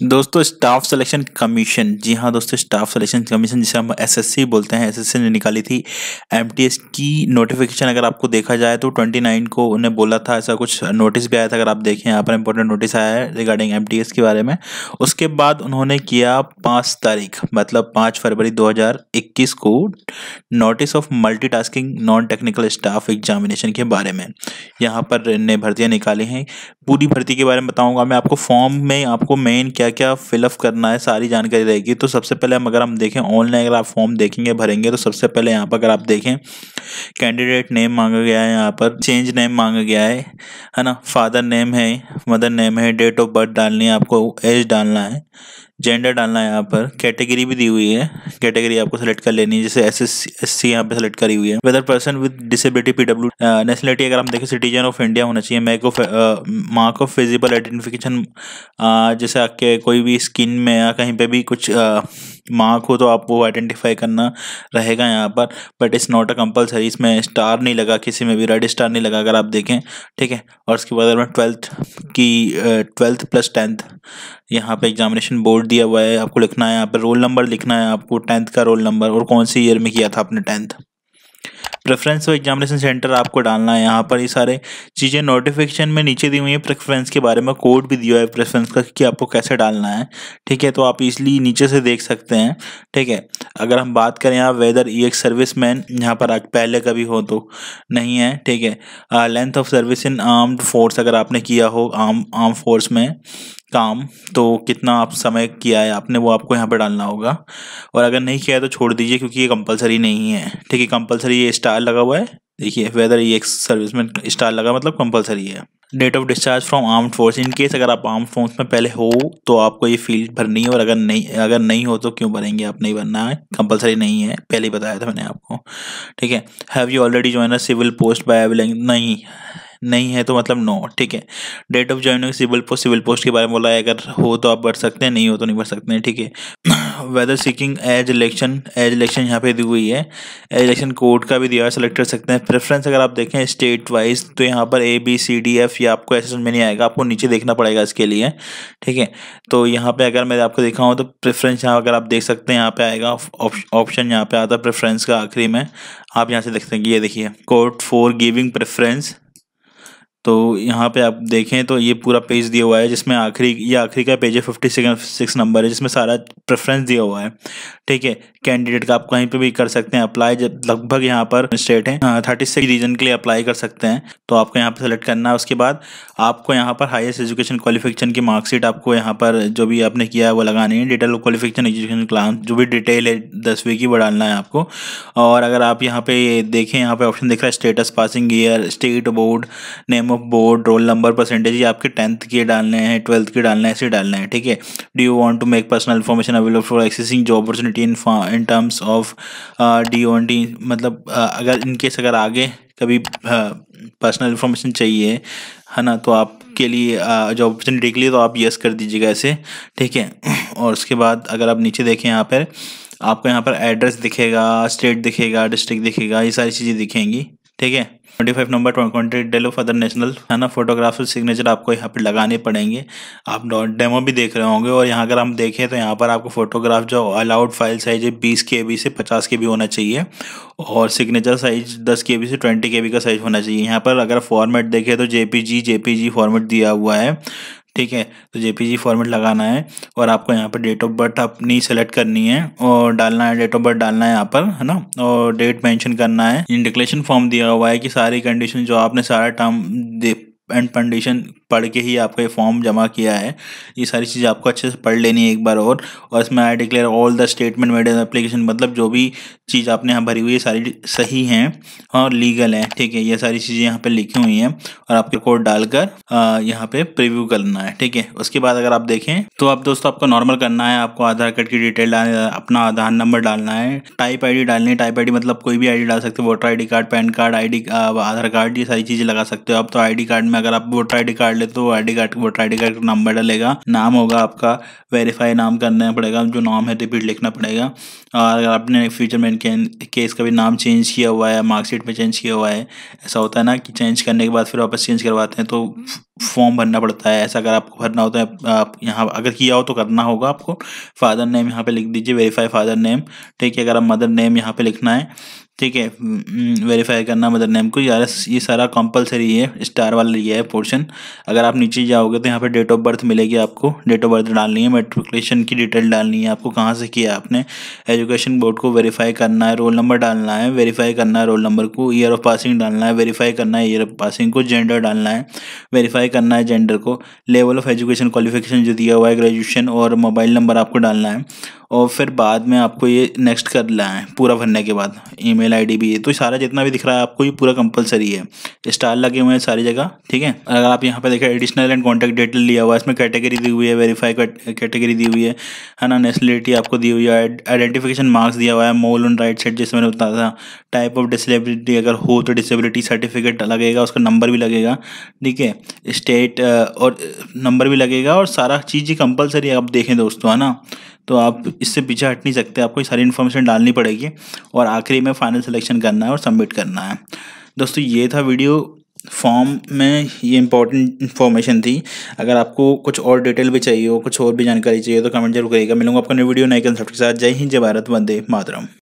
दोस्तों staff selection commission जी हाँ दोस्तों स्टाफ सिलेक्शन कमीशन जिसे हम एसएससी बोलते हैं एसएससी ने निकाली थी एमटीएस की नोटिफिकेशन अगर आपको देखा जाए तो 29 को उन्हें बोला था ऐसा कुछ नोटिस भी आया था अगर आप देखें यहाँ पर इंपॉर्टेंट नोटिस आया है रिगार्डिंग एमटीएस के बारे में उसके बाद उन्होंने किया पाँच तारीख मतलब पाँच फरवरी दो को notice of multi non technical staff examination के बारे में यहाँ पर ने भर्तियाँ निकाली हैं पूरी भर्ती के बारे में बताऊँगा मैं आपको फॉर्म में आपको मेन क्या क्या फिलअप करना है सारी जानकारी रहेगी तो सबसे पहले हम अगर हम देखें ऑनलाइन अगर आप फॉर्म देखेंगे भरेंगे तो सबसे पहले यहाँ पर अगर आप देखें कैंडिडेट नेम मांगा गया है यहाँ पर चेंज नेम मांगा गया है है ना फादर नेम है मदर नेम है डेट ऑफ बर्थ डालनी है आपको एज डालना है जेंडर डालना है यहाँ पर कैटेगरी भी दी हुई है कैटेगरी आपको सेलेक्ट कर लेनी है जैसे एस एस एस सी यहाँ पे सेलेक्ट करी हुई है whether person with disability P W nationality अगर हम देखें सिटीजन ऑफ इंडिया होना चाहिए mac of mark of visible identification जैसे आपके कोई भी स्किन में या कहीं पर भी कुछ मार्क uh, हो तो आप वो आइडेंटिफाई करना रहेगा यहाँ पर but it's not a compulsory इसमें स्टार नहीं लगा किसी में भी रेड स्टार नहीं लगा अगर आप देखें ठीक है और उसके बाद अगर मैं ट्वेल्थ कि ट्वेल्थ प्लस टेंथ यहाँ पे एग्जामिनेशन बोर्ड दिया हुआ है आपको लिखना है यहाँ पर रोल नंबर लिखना है आपको टेंथ का रोल नंबर और कौन से ईयर में किया था आपने टेंथ प्रेफरेंस और एग्जामिनेशन सेंटर आपको डालना है यहाँ पर ये सारे चीज़ें नोटिफिकेशन में नीचे दी हुई है प्रेफरेंस के बारे में कोड भी दिया है प्रेफरेंस का कि आपको कैसे डालना है ठीक है तो आप इसलिए नीचे से देख सकते हैं ठीक है अगर हम बात करें यहाँ वेदर ई एक्स सर्विस मैन यहाँ पर पहले कभी हो तो नहीं है ठीक है length of service in armed force अगर आपने किया हो आर्म आर्म फोर्स में काम तो कितना आप समय किया है आपने वो आपको यहाँ पर डालना होगा और अगर नहीं किया है तो छोड़ दीजिए क्योंकि ये कंपलसरी नहीं है ठीक है कंपलसरी ये स्टार स्टार लगा हुआ है देखिए वेदर ये एक सर्विस में स्टार लगा मतलब कंपलसरी है date of discharge from arm force in case अगर आप आर्म फोर्स में पहले हो तो आपको ये फील्ड भरनी है और अगर नहीं अगर नहीं हो तो क्यों भरेंगे आप नहीं भरना है कंपलसरी नहीं है पहले ही बताया था मैंने आपको ठीक है have you already join a civil post by availing नहीं नहीं है तो मतलब नो ठीक है date of joining civil post civil post के बारे में बोला है अगर हो तो आप भर सकते हैं नहीं हो तो नहीं भर सकते हैं ठीक है whether seeking age relaxation age relaxation यहाँ पे दी हुई है एज इलेक्शन कोड का भी दिया है सेलेक्ट कर सकते हैं प्रेफरेंस अगर आप देखें स्टेट वाइज तो यहाँ पर A B C D F या आपको ऐसे में नहीं आएगा आपको नीचे देखना पड़ेगा इसके लिए ठीक है तो यहाँ पे अगर मैं आपको दिखाऊँ तो प्रेफरेंस यहाँ अगर आप देख सकते हैं यहाँ पे आएगा ऑप्शन यहाँ पे आता है प्रेफरेंस का आखिरी में आप यहाँ से देख सकते ये देखिए कोर्ट फॉर गिविंग प्रेफरेंस तो यहाँ पे आप देखें तो ये पूरा पेज दिया हुआ है जिसमें आखिरी ये आखिरी का पेज है फिफ्टी सिक्स नंबर है जिसमें सारा प्रेफरेंस दिया हुआ है ठीक है कैंडिडेट का आप कहीं पे भी कर सकते हैं अप्लाई जब लगभग यहाँ पर स्टेट है थर्टी सिक्स रीजन के लिए अप्लाई कर सकते हैं तो आपको यहाँ पर सेलेक्ट करना है उसके बाद आपको यहाँ पर हाइस्ट एजुकेशन क्वालिफिकेशन की मार्कशीट आपको यहाँ पर जो भी आपने किया है वो लगानी है डिटेल क्वालिफिकेशन एजुकेशन क्लास जो भी डिटेल है दसवीं की वो डालना है आपको और अगर आप यहाँ पे देखें यहाँ पे ऑप्शन दिख रहा है status passing year state board name of board roll number percentage ये आपके टेंथ के डालने हैं ट्वेल्थ के डालने हैं ऐसे डालने हैं ठीक है do you want to make personal information available for accessing job opportunity in in terms of D O T मतलब uh, अगर इनकेस अगर आगे कभी पर्सनल uh, इन्फॉर्मेशन चाहिए है ना तो आपके लिए जॉब uh, अपॉर्चुनिटी के लिए तो आप यस कर दीजिएगा ऐसे ठीक है और उसके बाद अगर आप नीचे देखें यहाँ पर आपको यहाँ पर एड्रेस दिखेगा स्टेट दिखेगा डिस्ट्रिक्ट दिखेगा ये सारी चीज़ें दिखेंगी ठीक है ट्वेंटी फाइव नंबर ट्वेंटी डेलो फॉर नेशनल है ना फोटोग्राफर सिग्नेचर आपको यहाँ पर लगाने पड़ेंगे आप डेमो भी देख रहे होंगे और यहाँ अगर हम देखें तो यहाँ पर आपको फोटोग्राफ जो अलाउड फाइल साइज है बीस के बी से पचास के बी होना चाहिए और सिग्नेचर साइज दस के बी से ट्वेंटी के बी का साइज होना चाहिए यहाँ पर अगर फॉर्मेट देखें तो जे पी जी फॉर्मेट दिया हुआ है ठीक है तो जेपीजी फॉर्मेट लगाना है और आपको यहाँ पर डेट ऑफ बर्थ अपनी सेलेक्ट करनी है और डालना है डेट ऑफ बर्थ डालना है यहाँ पर है ना और डेट मेंशन करना है इन डिक्लेरेशन फॉर्म दिया हुआ है कि सारी कंडीशन जो आपने सारा टर्म एंड कंडीशन पढ़ के ही आपका ये फॉर्म जमा किया है ये सारी चीज़ आपको अच्छे से पढ़ लेनी है एक बार और और इसमें I declare all the statement made in application मतलब जो भी चीज़ आपने यहाँ भरी हुई है सारी सही हैं और लीगल है ठीक है ये सारी चीज़ें यहाँ पे लिखी हुई हैं और आपके कोड डालकर यहाँ पे प्रिव्यू करना है ठीक है उसके बाद अगर आप देखें तो आप दोस्तों आपको नॉर्मल करना है आपको आधार कार्ड की डिटेल डालनी अपना आधार नंबर डालना है टाइप आई डालनी है टाइप आई मतलब कोई भी आई डाल सकते हो voter I card PAN card I Aadhaar card ये सारी चीज़ें लगा सकते हो आप तो आई कार्ड में अगर आप वोटर आई कार्ड लेते हो I card voter I card का नंबर डलेगा नाम होगा आपका वेरीफाई नाम करना पड़ेगा जो नाम है रिपीट लिखना पड़ेगा और अगर आपने फ्यूचर में इनके केस का भी नाम चेंज किया हुआ है मार्कशीट में चेंज किया हुआ है ऐसा होता है ना कि चेंज करने के बाद फिर वापस चेंज करवाते हैं तो फॉर्म भरना पड़ता है ऐसा अगर आपको भरना होता है आप यहाँ अगर किया हो तो करना होगा आपको फादर नेम यहाँ पे लिख दीजिए वेरीफाई फादर नेम ठीक है अगर आप मदर नेम यहाँ पे लिखना है ठीक है वेरीफाई हम्म, हम्म, करना मदर नेम को यार ये सारा कंपलसरी है स्टार वाला ये है पोर्शन अगर आप नीचे जाओगे तो यहाँ पे डेट ऑफ बर्थ मिलेगी आपको डेट ऑफ बर्थ डालनी है मेट्रिकुलेशन की डिटेल डालनी है आपको कहाँ से किया आपने एजुकेशन बोर्ड को वेरीफाई करना है रोल नंबर डालना है वेरीफाई करना है रोल नंबर को ईयर ऑफ पासिंग डालना है वेरीफाई करना है ईयर ऑफ पासिंग को जेंडर डालना है वेरीफाई करना है जेंडर को लेवल ऑफ एजुकेशन क्वालिफिकेशन जो दिया हुआ है ग्रेजुएशन और मोबाइल नंबर आपको डालना है और फिर बाद में आपको ये नेक्स्ट कर लाएँ पूरा भरने के बाद ईमेल आईडी भी है तो सारा जितना भी दिख रहा है आपको ये पूरा कंपलसरी है स्टार लगे हुए हैं सारी जगह ठीक है अगर आप यहाँ पे देखें एडिशनल एंड कॉन्टैक्ट डिटेल लिया हुआ है इसमें कैटेगरी दी हुई है वेरीफाई कैटेगरी दी हुई है है ना नेशनलिटी आपको दी हुई है आइडेंटिफिकेशन मार्क्स दिया हुआ है मोल ऑन राइट साइड जैसे मैंने बताया था टाइप ऑफ डिसेबिलिटी अगर हो तो डिसेबिलिटी सर्टिफिकेट लगेगा उसका नंबर भी लगेगा ठीक है स्टेट और नंबर भी लगेगा और सारा चीज़ ही कंपलसरी आप देखें दोस्तों है ना तो आप इससे पीछे हट नहीं सकते आपको सारी इन्फॉर्मेशन डालनी पड़ेगी और आखिरी में फाइनल सिलेक्शन करना है और सबमिट करना है दोस्तों ये था वीडियो फॉर्म में ये इंपॉर्टेंट इन्फॉर्मेशन थी अगर आपको कुछ और डिटेल भी चाहिए हो कुछ और भी जानकारी चाहिए तो कमेंट जरूर करिएगा मिलूंगा आपको नई वीडियो नए कंसेप्ट के साथ जय हिंद जय भारत वंदे मातरम